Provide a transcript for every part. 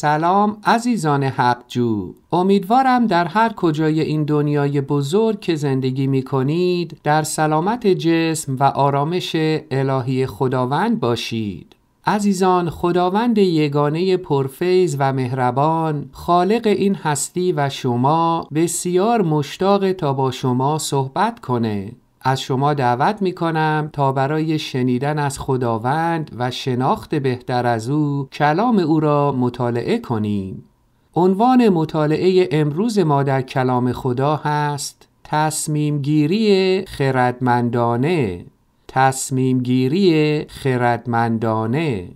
سلام عزیزان حقجو امیدوارم در هر کجای این دنیای بزرگ که زندگی می کنید در سلامت جسم و آرامش الهی خداوند باشید عزیزان خداوند یگانه پرفیض و مهربان خالق این هستی و شما بسیار مشتاق تا با شما صحبت کنه از شما دعوت می کنم تا برای شنیدن از خداوند و شناخت بهتر از او کلام او را مطالعه کنیم. عنوان مطالعه امروز ما در کلام خدا هست تصمیم گیری خردمندانه تصمیم گیری خردمندانه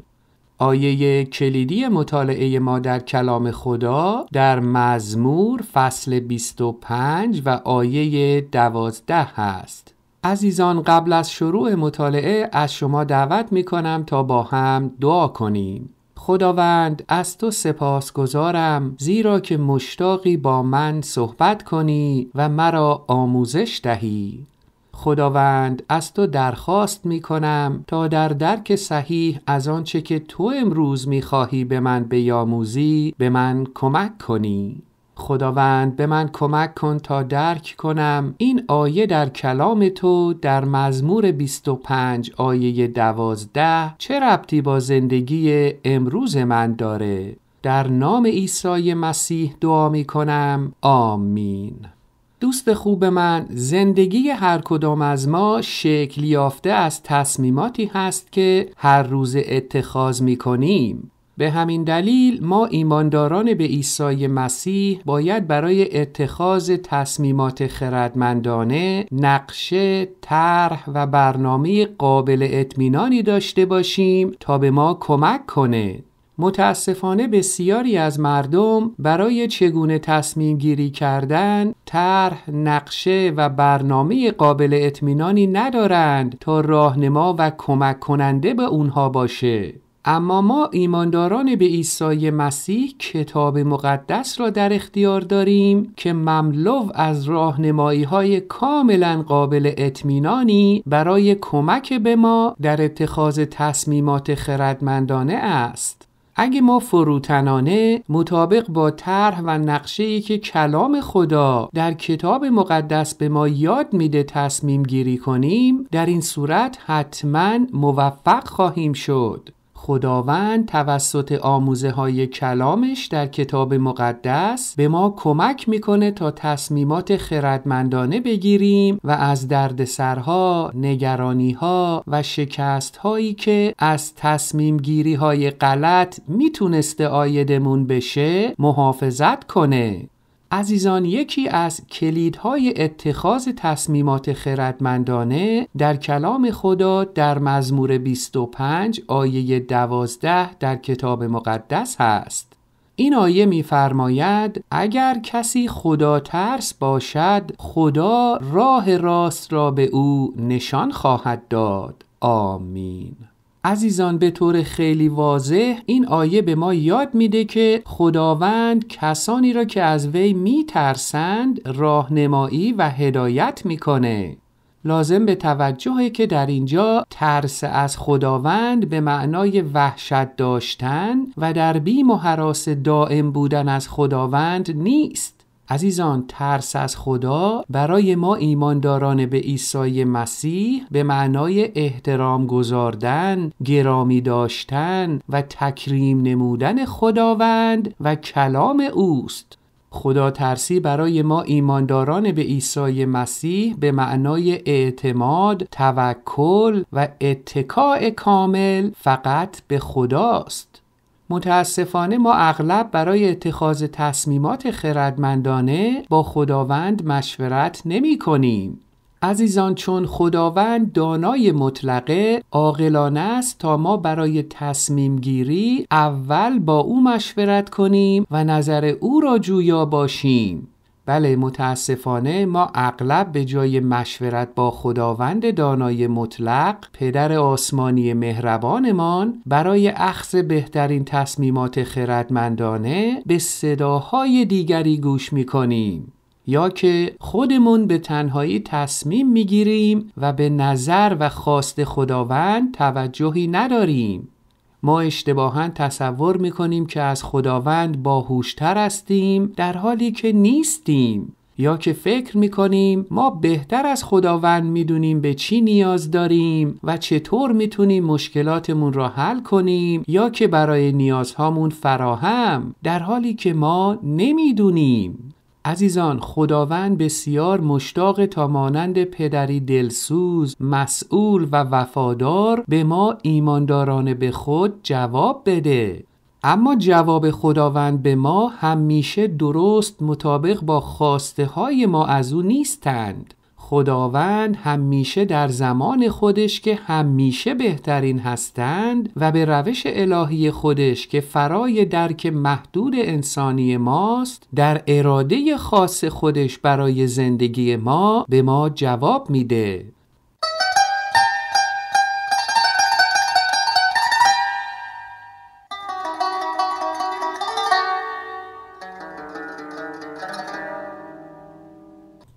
آیه کلیدی مطالعه ما در کلام خدا در مزمور فصل 25 و آیه 12 هست. عزیزان قبل از شروع مطالعه از شما دعوت می کنم تا با هم دعا کنیم. خداوند از تو سپاس گذارم زیرا که مشتاقی با من صحبت کنی و مرا آموزش دهی خداوند از تو درخواست می کنم تا در درک صحیح از آنچه که تو امروز می خواهی به من بیاموزی به من کمک کنی خداوند به من کمک کن تا درک کنم این آیه در کلام تو در مزمور 25 آیه 12 چه ربطی با زندگی امروز من داره در نام عیسی مسیح دعا می کنم آمین دوست خوب من زندگی هر کدام از ما شکل یافته از تصمیماتی هست که هر روز اتخاذ می کنیم. به همین دلیل ما ایمانداران به عیسی مسیح باید برای اتخاذ تصمیمات خردمندانه نقشه، طرح و برنامه قابل اطمینانی داشته باشیم تا به ما کمک کنه متاسفانه بسیاری از مردم برای چگونه تصمیم گیری کردن طرح نقشه و برنامه قابل اطمینانی ندارند تا راهنما و کمک کننده به اونها باشه اما ما ایمانداران به عیسی مسیح کتاب مقدس را در اختیار داریم که مملو از راهنمایی های کاملا قابل اطمینانی برای کمک به ما در اتخاذ تصمیمات خردمندانه است. اگه ما فروتنانه مطابق با طرح و نقشه که کلام خدا در کتاب مقدس به ما یاد میده تصمیم گیری کنیم در این صورت حتما موفق خواهیم شد خداوند توسط آموزه های کلامش در کتاب مقدس به ما کمک میکنه تا تصمیمات خردمندانه بگیریم و از دردسرها، نگرانیها و شکست هایی که از تصمیم گیری های غلط میتونسته آیدمون بشه محافظت کنه عزیزان یکی از کلیدهای اتخاذ تصمیمات خردمندانه در کلام خدا در مزمور 25 آیه 12 در کتاب مقدس هست. این آیه می‌فرماید اگر کسی خدا ترس باشد خدا راه راست را به او نشان خواهد داد. آمین. عزیزان به طور خیلی واضح این آیه به ما یاد میده که خداوند کسانی را که از وی میترسند راهنمایی و هدایت میکنه لازم به توجهی که در اینجا ترس از خداوند به معنای وحشت داشتن و در بیم و حراس دائم بودن از خداوند نیست عزیزان ترس از خدا برای ما ایمانداران به عیسی مسیح به معنای احترام گذاردن، گرامی داشتن و تکریم نمودن خداوند و کلام اوست. خدا ترسی برای ما ایمانداران به عیسی مسیح به معنای اعتماد، توکل و اتکاع کامل فقط به خداست. متاسفانه ما اغلب برای اتخاذ تصمیمات خردمندانه با خداوند مشورت نمی کنیم. عزیزان چون خداوند دانای مطلقه عاقلانه است تا ما برای تصمیم گیری اول با او مشورت کنیم و نظر او را جویا باشیم بله متاسفانه ما اغلب به جای مشورت با خداوند دانای مطلق پدر آسمانی مهربانمان برای اخذ بهترین تصمیمات خردمندانه به صداهای دیگری گوش می کنیم. یا که خودمون به تنهایی تصمیم میگیریم و به نظر و خواست خداوند توجهی نداریم ما اشتباها تصور میکنیم که از خداوند باهوشتر هستیم در حالی که نیستیم یا که فکر میکنیم ما بهتر از خداوند میدونیم به چی نیاز داریم و چطور میتونیم مشکلاتمون را حل کنیم یا که برای نیازهامون فراهم در حالی که ما نمیدونیم عزیزان خداوند بسیار مشتاق تا مانند پدری دلسوز مسئول و وفادار به ما ایمانداران به خود جواب بده اما جواب خداوند به ما همیشه درست مطابق با خواسته های ما از او نیستند خداوند همیشه در زمان خودش که همیشه بهترین هستند و به روش الهی خودش که فرای درک محدود انسانی ماست در اراده خاص خودش برای زندگی ما به ما جواب میده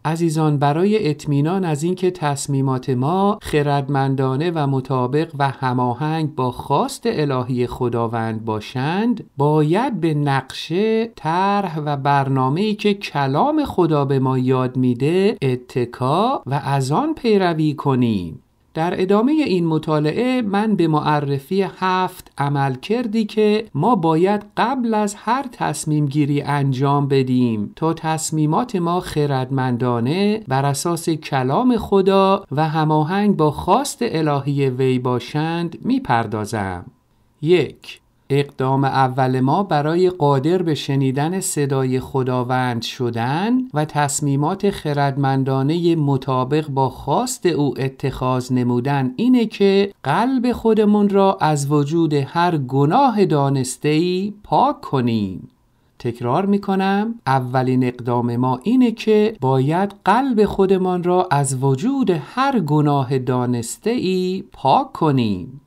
عزیزان برای اطمینان از اینکه تصمیمات ما خردمندانه و مطابق و هماهنگ با خواست الهی خداوند باشند باید به نقشه طرح و برنامه که کلام خدا به ما یاد میده اتکا و از آن پیروی کنیم در ادامه این مطالعه من به معرفی هفت عمل کردی که ما باید قبل از هر تصمیم گیری انجام بدیم تا تصمیمات ما خردمندانه بر اساس کلام خدا و هماهنگ با خواست الهی وی باشند میپردازم. یک اقدام اول ما برای قادر به شنیدن صدای خداوند شدن و تصمیمات خردمندانه مطابق با خواست او اتخاذ نمودن اینه که قلب خودمون را از وجود هر گناه ای پاک کنیم تکرار می کنم اولین اقدام ما اینه که باید قلب خودمان را از وجود هر گناه دانسته ای پاک کنیم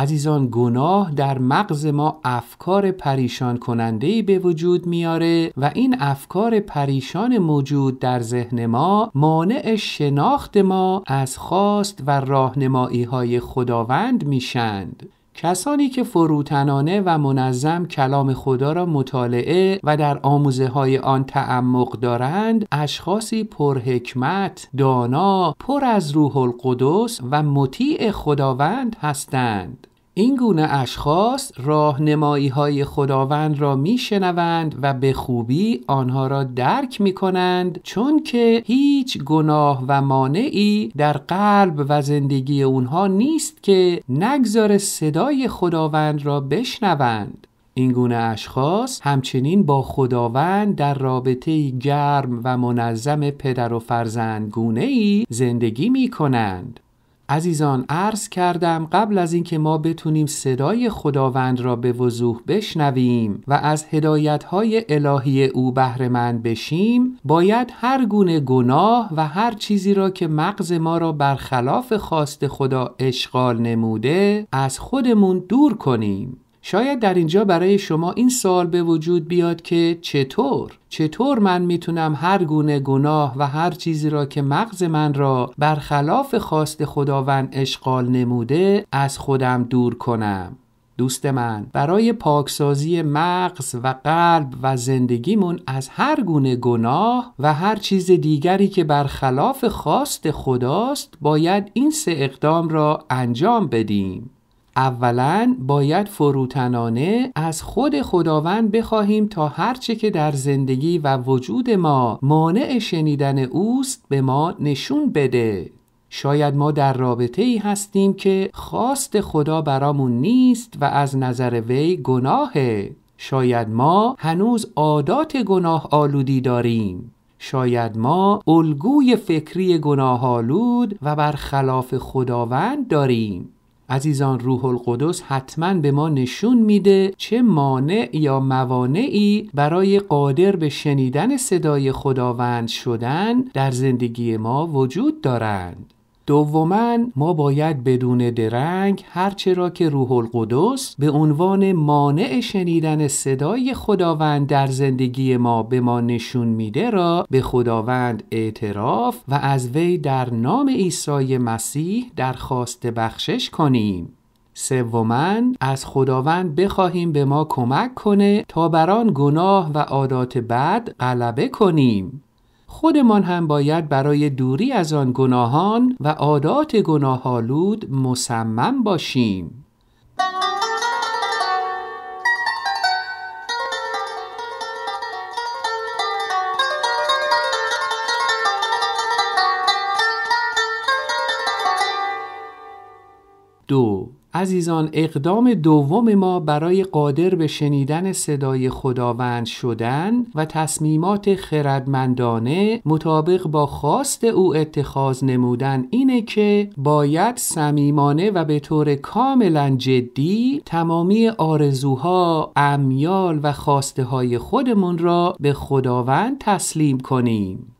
عزیزان گناه در مغز ما افکار پریشان کننده به وجود میاره و این افکار پریشان موجود در ذهن ما مانع شناخت ما از خواست و راهنمایی های خداوند میشند کسانی که فروتنانه و منظم کلام خدا را مطالعه و در آموزه های آن تعمق دارند اشخاصی پر حکمت، دانا، پر از روح القدس و مطیع خداوند هستند. این گونه اشخاص راهنمایی های خداوند را میشنوند و به خوبی آنها را درک می کنند چون که هیچ گناه و مانعی در قلب و زندگی اونها نیست که نگذار صدای خداوند را بشنوند این گونه اشخاص همچنین با خداوند در رابطه گرم و منظم پدر و فرزند گونه ای زندگی می کنند. عزیزان عرض کردم قبل از اینکه ما بتونیم صدای خداوند را به وضوح بشنویم و از هدایتهای الهی او بهرهمند بشیم باید هر گونه گناه و هر چیزی را که مغز ما را برخلاف خواست خدا اشغال نموده از خودمون دور کنیم شاید در اینجا برای شما این سال به وجود بیاد که چطور چطور من میتونم هر گونه گناه و هر چیزی را که مغز من را برخلاف خواست خداوند اشغال نموده از خودم دور کنم دوست من برای پاکسازی مغز و قلب و زندگیمون از هر گونه گناه و هر چیز دیگری که برخلاف خواست خداست باید این سه اقدام را انجام بدیم اولا باید فروتنانه از خود خداوند بخواهیم تا هرچه که در زندگی و وجود ما مانع شنیدن اوست به ما نشون بده شاید ما در رابطه ای هستیم که خواست خدا برامون نیست و از نظر وی گناهه شاید ما هنوز عادات گناه آلودی داریم شاید ما الگوی فکری گناه آلود و برخلاف خداوند داریم عزیزان روح القدس حتما به ما نشون میده چه مانع یا موانعی برای قادر به شنیدن صدای خداوند شدن در زندگی ما وجود دارند دوما ما باید بدون درنگ هرچه را که روح القدس به عنوان مانع شنیدن صدای خداوند در زندگی ما به ما نشون میده را به خداوند اعتراف و از وی در نام عیسی مسیح درخواست بخشش کنیم سوما از خداوند بخواهیم به ما کمک کنه تا بران گناه و عادات بد غلبه کنیم خودمان هم باید برای دوری از آن گناهان و عادات گناهالود مصمم باشیم. دو عزیزان اقدام دوم ما برای قادر به شنیدن صدای خداوند شدن و تصمیمات خردمندانه مطابق با خواست او اتخاذ نمودن اینه که باید صمیمانه و به طور کاملا جدی تمامی آرزوها، امیال و خواسته های خودمون را به خداوند تسلیم کنیم.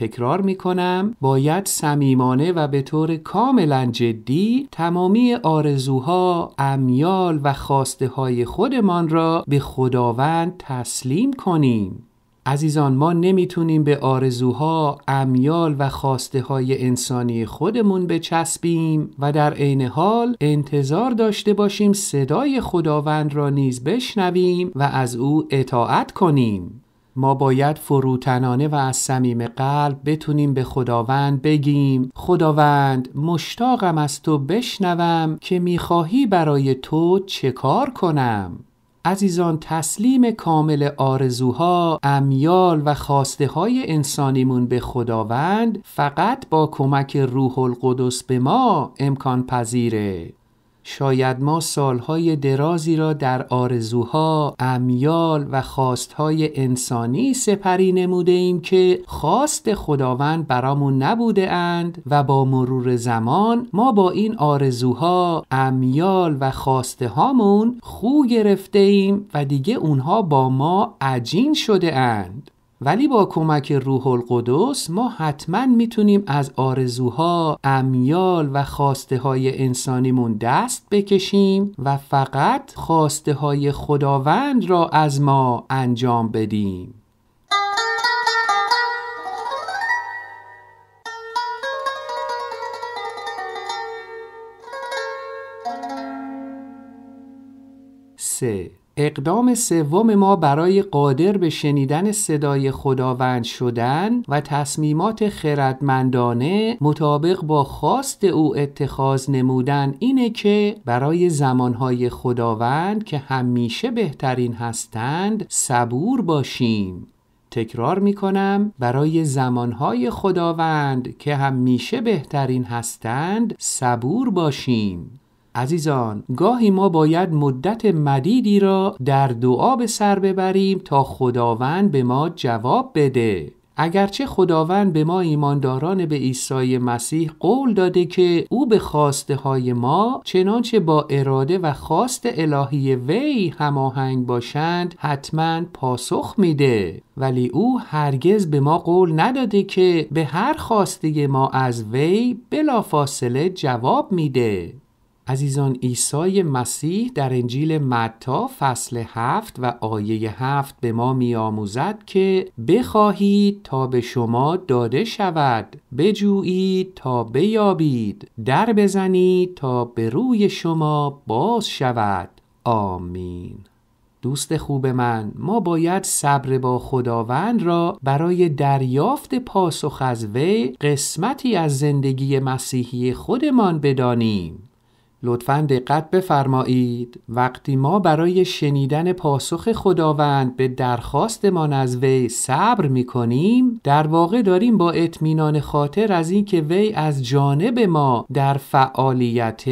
تکرار می کنم باید صمیمانه و به طور کاملا جدی تمامی آرزوها، امیال و خواسته های خودمان را به خداوند تسلیم کنیم. عزیزان ما نمیتونیم به آرزوها، امیال و خواسته های انسانی خودمون بچسبیم و در عین حال انتظار داشته باشیم صدای خداوند را نیز بشنویم و از او اطاعت کنیم. ما باید فروتنانه و از صمیم قلب بتونیم به خداوند بگیم خداوند مشتاقم از تو بشنوم که میخواهی برای تو چه کار کنم عزیزان تسلیم کامل آرزوها، امیال و خواسته های انسانیمون به خداوند فقط با کمک روح القدس به ما امکان پذیره. شاید ما سالهای درازی را در آرزوها، امیال و خواستهای انسانی سپری نموده ایم که خواست خداوند برامون نبوده اند و با مرور زمان ما با این آرزوها، امیال و خواسته هامون خو گرفته ایم و دیگه اونها با ما عجین شده اند. ولی با کمک روح القدس ما حتما میتونیم از آرزوها، امیال و خواسته های انسانیمون دست بکشیم و فقط خواسته های خداوند را از ما انجام بدیم. سه اقدام سوم ما برای قادر به شنیدن صدای خداوند شدن و تصمیمات خردمندانه مطابق با خواست او اتخاذ نمودن اینه که برای زمانهای خداوند که همیشه بهترین هستند صبور باشیم تکرار می کنم برای زمانهای خداوند که همیشه بهترین هستند صبور باشیم عزیزان گاهی ما باید مدت مدیدی را در دعا به سر ببریم تا خداوند به ما جواب بده اگرچه خداوند به ما ایمانداران به عیسی مسیح قول داده که او به خواسته های ما چنانچه با اراده و خواست الهی وی هماهنگ باشند حتما پاسخ میده ولی او هرگز به ما قول نداده که به هر خواسته ما از وی بلافاصله جواب میده عزیزان عیسی مسیح در انجیل متا فصل هفت و آیه هفت به ما میآموزد که بخواهید تا به شما داده شود بجویید تا بیابید در بزنید تا به روی شما باز شود آمین دوست خوب من ما باید صبر با خداوند را برای دریافت پاسخ از وی قسمتی از زندگی مسیحی خودمان بدانیم لطفا دقت بفرمایید وقتی ما برای شنیدن پاسخ خداوند به درخواستمان از وی صبر می کنیم در واقع داریم با اطمینان خاطر از اینکه وی از جانب ما در فعالیت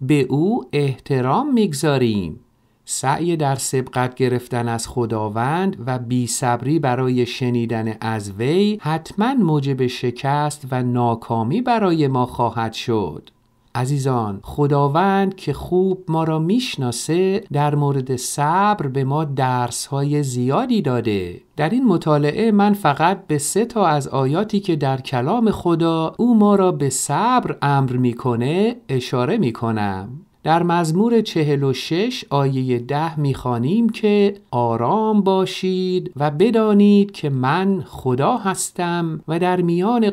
به او احترام میگذاریم سعی در سبقت گرفتن از خداوند و بی صبری برای شنیدن از وی حتما موجب شکست و ناکامی برای ما خواهد شد عزیزان خداوند که خوب ما را میشناسه در مورد صبر به ما درس های زیادی داده در این مطالعه من فقط به سه تا از آیاتی که در کلام خدا او ما را به صبر امر میکنه اشاره میکنم در مزمور 46 آیه 10 میخوانیم که آرام باشید و بدانید که من خدا هستم و در میان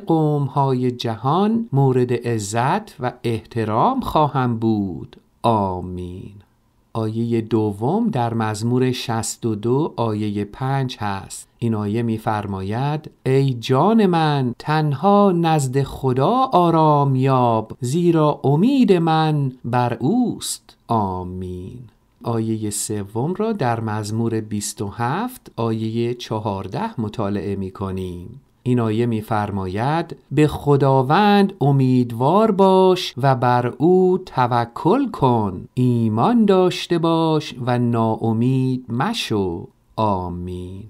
های جهان مورد عزت و احترام خواهم بود آمین آیه دوم در مزمور 62 آیه 5 هست این آیه میفرماید ای جان من تنها نزد خدا آرام یاب زیرا امید من بر اوست آمین آیه سوم را در مزمور 27 آیه 14 مطالعه می کنیم این آیه میفرماید به خداوند امیدوار باش و بر او توکل کن ایمان داشته باش و ناامید مشو آمین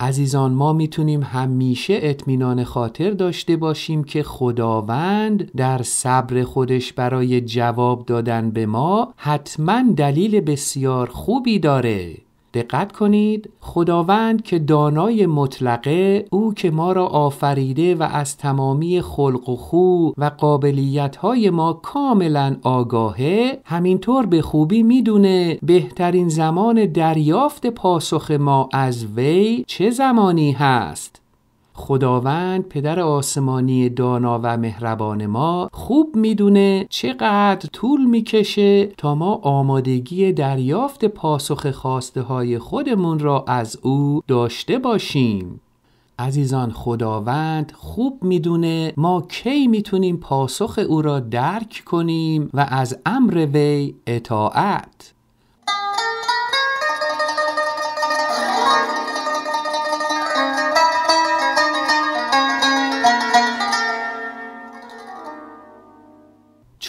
عزیزان ما میتونیم همیشه اطمینان خاطر داشته باشیم که خداوند در صبر خودش برای جواب دادن به ما حتما دلیل بسیار خوبی داره دقت کنید خداوند که دانای مطلقه او که ما را آفریده و از تمامی خلق و خو و قابلیت های ما کاملا آگاهه همینطور به خوبی میدونه بهترین زمان دریافت پاسخ ما از وی چه زمانی هست خداوند پدر آسمانی دانا و مهربان ما خوب میدونه چقدر طول میکشه تا ما آمادگی دریافت پاسخ خواسته های خودمون را از او داشته باشیم عزیزان خداوند خوب میدونه ما کی میتونیم پاسخ او را درک کنیم و از امر وی اطاعت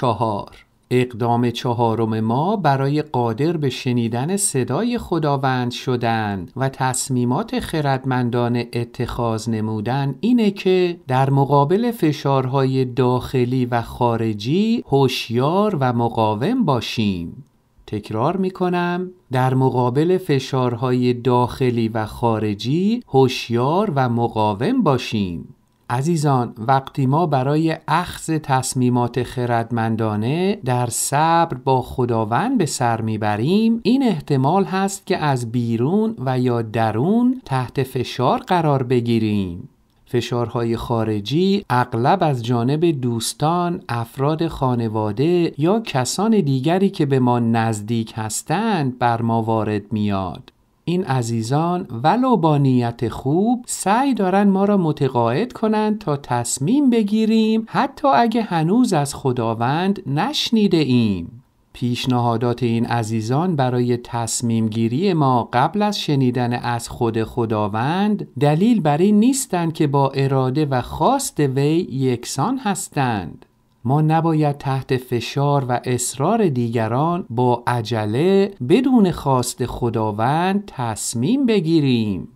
چهار اقدام چهارم ما برای قادر به شنیدن صدای خداوند شدن و تصمیمات خردمندان اتخاذ نمودن اینه که در مقابل فشارهای داخلی و خارجی هوشیار و مقاوم باشیم تکرار می کنم در مقابل فشارهای داخلی و خارجی هوشیار و مقاوم باشیم عزیزان وقتی ما برای اخذ تصمیمات خردمندانه در صبر با خداوند به سر میبریم این احتمال هست که از بیرون و یا درون تحت فشار قرار بگیریم فشارهای خارجی اغلب از جانب دوستان، افراد خانواده یا کسان دیگری که به ما نزدیک هستند بر ما وارد میاد. این عزیزان ولو با نیت خوب سعی دارن ما را متقاعد کنند تا تصمیم بگیریم حتی اگه هنوز از خداوند نشنیده ایم. پیشنهادات این عزیزان برای تصمیم گیری ما قبل از شنیدن از خود خداوند دلیل بر این نیستند که با اراده و خواست وی یکسان هستند. ما نباید تحت فشار و اصرار دیگران با عجله بدون خواست خداوند تصمیم بگیریم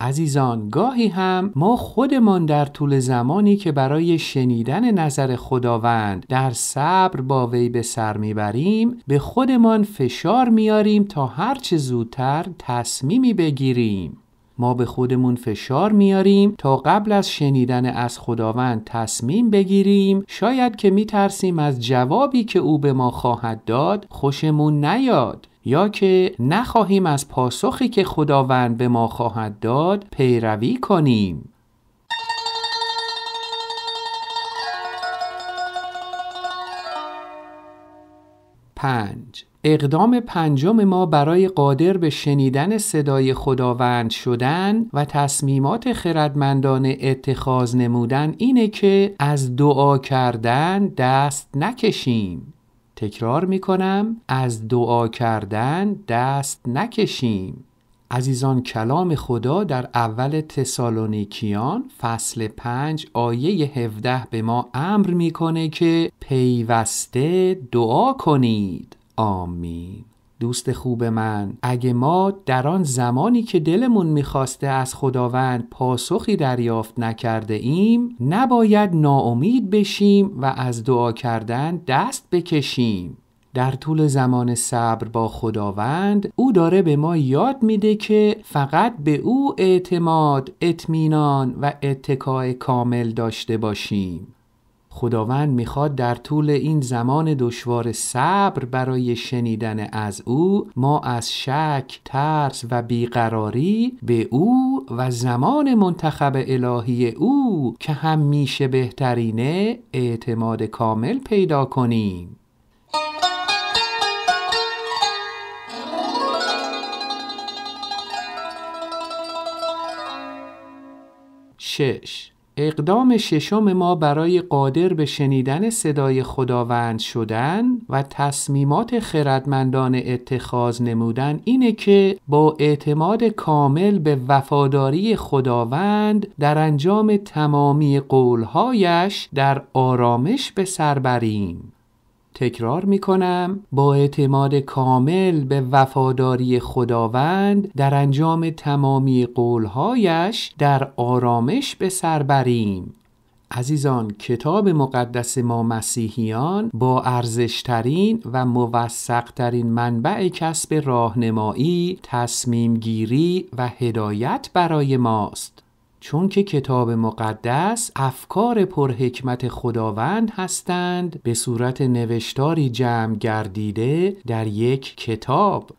عزیزان گاهی هم ما خودمان در طول زمانی که برای شنیدن نظر خداوند در صبر با وی به سر میبریم به خودمان فشار میاریم تا هرچه زودتر تصمیمی بگیریم ما به خودمون فشار میاریم تا قبل از شنیدن از خداوند تصمیم بگیریم شاید که میترسیم از جوابی که او به ما خواهد داد خوشمون نیاد یا که نخواهیم از پاسخی که خداوند به ما خواهد داد پیروی کنیم پنج اقدام پنجم ما برای قادر به شنیدن صدای خداوند شدن و تصمیمات خردمندانه اتخاذ نمودن اینه که از دعا کردن دست نکشیم تکرار می کنم از دعا کردن دست نکشیم عزیزان کلام خدا در اول تسالونیکیان فصل 5 آیه 17 به ما امر میکنه که پیوسته دعا کنید آمین دوست خوب من اگه ما در آن زمانی که دلمون میخواسته از خداوند پاسخی دریافت نکرده ایم نباید ناامید بشیم و از دعا کردن دست بکشیم در طول زمان صبر با خداوند او داره به ما یاد میده که فقط به او اعتماد، اطمینان و اتکای کامل داشته باشیم خداوند میخواد در طول این زمان دشوار صبر برای شنیدن از او ما از شک، ترس و بیقراری به او و زمان منتخب الهی او که همیشه میشه بهترینه اعتماد کامل پیدا کنیم. شش اقدام ششم ما برای قادر به شنیدن صدای خداوند شدن و تصمیمات خردمندان اتخاذ نمودن اینه که با اعتماد کامل به وفاداری خداوند در انجام تمامی قولهایش در آرامش به سر بریم تکرار می کنم با اعتماد کامل به وفاداری خداوند در انجام تمامی قولهایش در آرامش به سر بریم عزیزان کتاب مقدس ما مسیحیان با ارزشترین و موثقترین منبع کسب راهنمایی، تصمیمگیری و هدایت برای ماست. چون که کتاب مقدس افکار پرحکمت خداوند هستند به صورت نوشتاری جمع گردیده در یک کتاب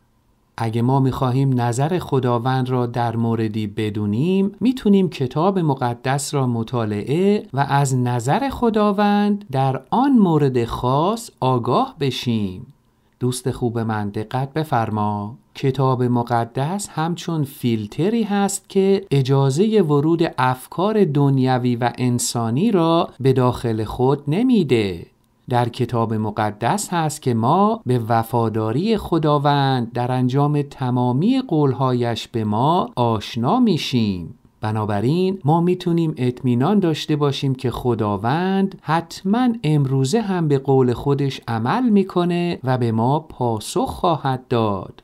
اگه ما میخواهیم نظر خداوند را در موردی بدونیم میتونیم کتاب مقدس را مطالعه و از نظر خداوند در آن مورد خاص آگاه بشیم دوست خوب من دقت بفرما کتاب مقدس همچون فیلتری هست که اجازه ورود افکار دنیوی و انسانی را به داخل خود نمیده. در کتاب مقدس هست که ما به وفاداری خداوند در انجام تمامی قولهایش به ما آشنا میشیم. بنابراین ما میتونیم اطمینان داشته باشیم که خداوند حتما امروزه هم به قول خودش عمل میکنه و به ما پاسخ خواهد داد.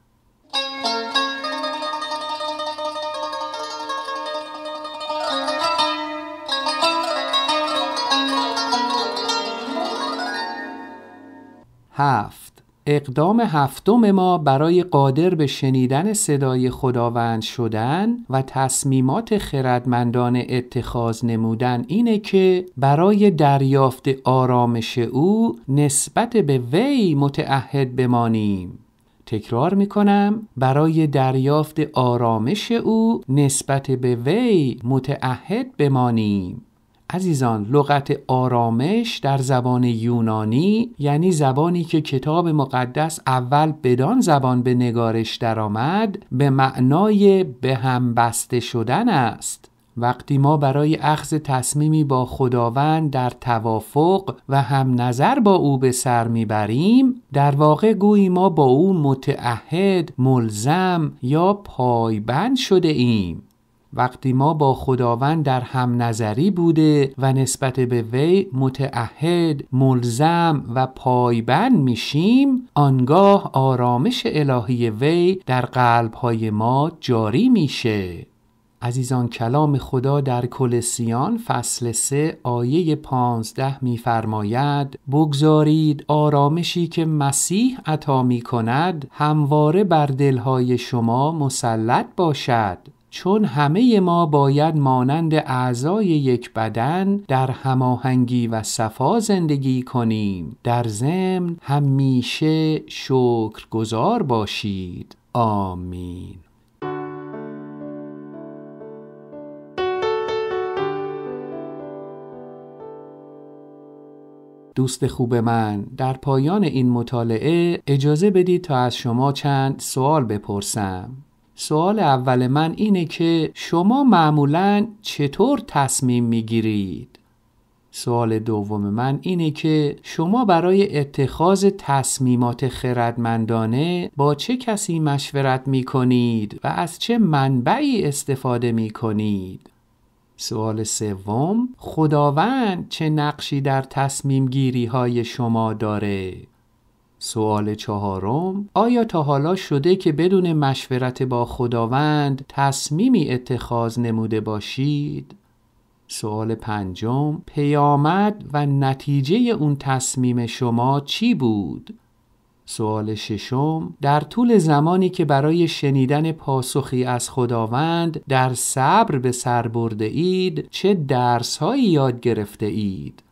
هفت اقدام هفتم ما برای قادر به شنیدن صدای خداوند شدن و تصمیمات خردمندان اتخاذ نمودن اینه که برای دریافت آرامش او نسبت به وی متعهد بمانیم تکرار می کنم برای دریافت آرامش او نسبت به وی متعهد بمانیم عزیزان لغت آرامش در زبان یونانی یعنی زبانی که کتاب مقدس اول بدان زبان به نگارش درآمد به معنای به هم بسته شدن است وقتی ما برای اخذ تصمیمی با خداوند در توافق و هم نظر با او به سر میبریم در واقع گویی ما با او متعهد ملزم یا پایبند شده ایم وقتی ما با خداوند در هم نظری بوده و نسبت به وی متعهد ملزم و پایبند میشیم آنگاه آرامش الهی وی در قلبهای ما جاری میشه عزیزان کلام خدا در کلسیان فصل 3 آیه 15 میفرماید بگذارید آرامشی که مسیح عطا می کند همواره بر دلهای شما مسلط باشد چون همه ما باید مانند اعضای یک بدن در هماهنگی و صفا زندگی کنیم در ضمن همیشه شکرگزار باشید آمین دوست خوب من در پایان این مطالعه اجازه بدید تا از شما چند سوال بپرسم سوال اول من اینه که شما معمولا چطور تصمیم میگیرید؟ سوال دوم من اینه که شما برای اتخاذ تصمیمات خردمندانه با چه کسی مشورت می کنید و از چه منبعی استفاده می کنید؟ سوال سوم خداوند چه نقشی در تصمیم گیری های شما داره؟ سوال چهارم آیا تا حالا شده که بدون مشورت با خداوند تصمیمی اتخاذ نموده باشید؟ سوال پنجم پیامد و نتیجه اون تصمیم شما چی بود؟ سوال ششم در طول زمانی که برای شنیدن پاسخی از خداوند در صبر به سر برده اید چه هایی یاد گرفته اید؟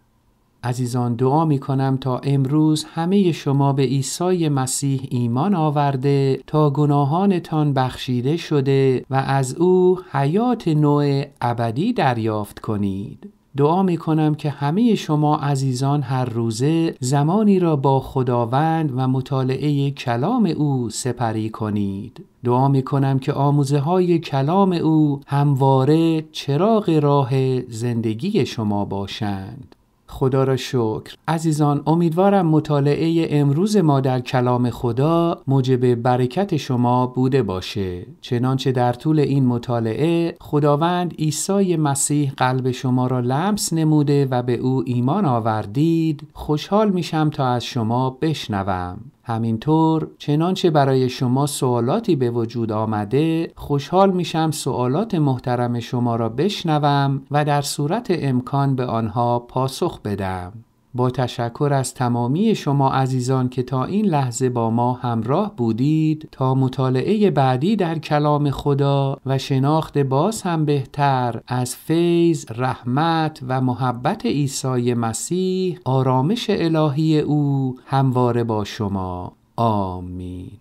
عزیزان دعا می کنم تا امروز همه شما به عیسی مسیح ایمان آورده تا گناهانتان بخشیده شده و از او حیات نوع ابدی دریافت کنید. دعا می کنم که همه شما عزیزان هر روزه زمانی را با خداوند و مطالعه کلام او سپری کنید. دعا می کنم که آموزه های کلام او همواره چراغ راه زندگی شما باشند. خدا را شکر عزیزان امیدوارم مطالعه امروز ما در کلام خدا موجب برکت شما بوده باشه چنانچه در طول این مطالعه خداوند عیسی مسیح قلب شما را لمس نموده و به او ایمان آوردید خوشحال میشم تا از شما بشنوم همینطور چنانچه برای شما سوالاتی به وجود آمده خوشحال میشم سوالات محترم شما را بشنوم و در صورت امکان به آنها پاسخ بدم. با تشکر از تمامی شما عزیزان که تا این لحظه با ما همراه بودید تا مطالعه بعدی در کلام خدا و شناخت باز هم بهتر از فیض، رحمت و محبت عیسی مسیح آرامش الهی او همواره با شما آمین